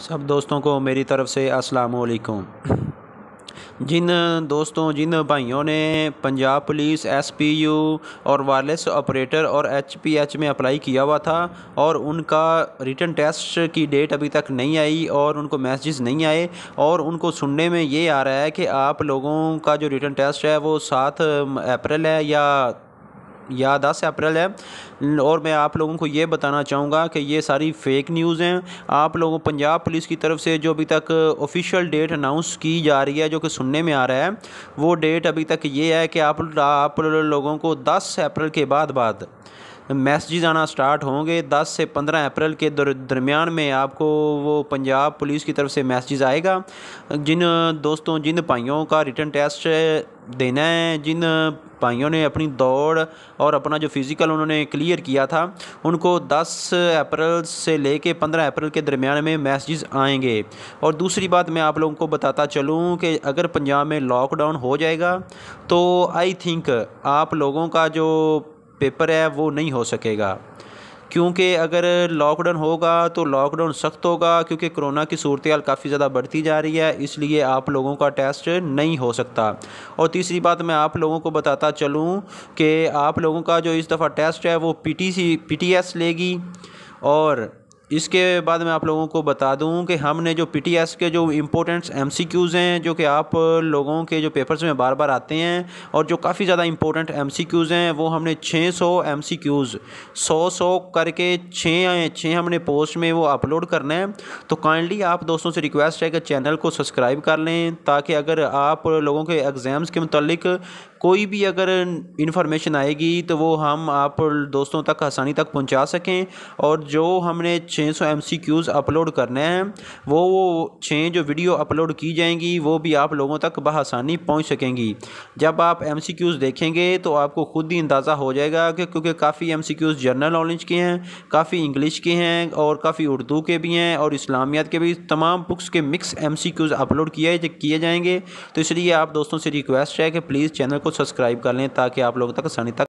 सब दोस्तों को मेरी तरफ़ से अस्सलाम वालेकुम जिन दोस्तों जिन भाइयों ने पंजाब पुलिस एसपीयू और वायरलेस ऑपरेटर और एचपीएच में अप्लाई किया हुआ था और उनका रिटर्न टेस्ट की डेट अभी तक नहीं आई और उनको मैसेज नहीं आए और उनको सुनने में ये आ रहा है कि आप लोगों का जो रिटर्न टेस्ट है वो सात अप्रैल है या या दस अप्रैल है और मैं आप लोगों को ये बताना चाहूँगा कि ये सारी फेक न्यूज़ हैं आप लोगों पंजाब पुलिस की तरफ से जो अभी तक ऑफिशियल डेट अनाउंस की जा रही है जो कि सुनने में आ रहा है वो डेट अभी तक ये है कि आप आप लोगों को दस अप्रैल के बाद बाद मैसेजेस आना स्टार्ट होंगे 10 से 15 अप्रैल के दरमियान में आपको वो पंजाब पुलिस की तरफ से मैसेजेस आएगा जिन दोस्तों जिन भाइयों का रिटर्न टेस्ट देना है जिन भाइयों ने अपनी दौड़ और अपना जो फिज़िकल उन्होंने क्लियर किया था उनको 10 अप्रैल से ले कर पंद्रह अप्रैल के दरमियान में मैसेजेस आएंगे और दूसरी बात मैं आप लोगों को बताता चलूँ कि अगर पंजाब में लॉकडाउन हो जाएगा तो आई थिंक आप लोगों का जो पेपर है वो नहीं हो सकेगा क्योंकि अगर लॉकडाउन होगा तो लॉकडाउन सख्त होगा क्योंकि कोरोना की सूरत हाल काफ़ी ज़्यादा बढ़ती जा रही है इसलिए आप लोगों का टेस्ट नहीं हो सकता और तीसरी बात मैं आप लोगों को बताता चलूँ कि आप लोगों का जो इस दफ़ा टेस्ट है वो P T C P T S लेगी और इसके बाद मैं आप लोगों को बता दूं कि हमने जो पी के जो इम्पोर्टेंट एम हैं जो कि आप लोगों के जो पेपर्स में बार बार आते हैं और जो काफ़ी ज़्यादा इम्पोर्टेंट एम हैं वो हमने 600 सौ एम सौ सौ करके छः आए छः हमने पोस्ट में वो अपलोड करना है तो काइंडली आप दोस्तों से रिक्वेस्ट है कि चैनल को सब्सक्राइब कर लें ताकि अगर आप लोगों के एग्ज़ाम्स के मतलब कोई भी अगर इन्फॉर्मेशन आएगी तो वो हम आप दोस्तों तक आसानी तक पहुंचा सकें और जो हमने 600 सौ एम अपलोड करने हैं वो वो छः जो वीडियो अपलोड की जाएंगी वो भी आप लोगों तक बसानी पहुँच सकेंगी जब आप एम देखेंगे तो आपको ख़ुद ही अंदाज़ा हो जाएगा कि क्योंकि काफ़ी एम जनरल नॉलेज के हैं काफ़ी इंग्लिश के हैं और काफ़ी उर्दू के भी हैं और इस्लामियात के भी तमाम बुक्स के मिक्स एम अपलोड किए किए जाएंगे तो इसलिए आप दोस्तों से रिक्वेस्ट है कि प्लीज़ चैनल को सब्सक्राइब कर लें ताकि आप लोगों तक सनी तक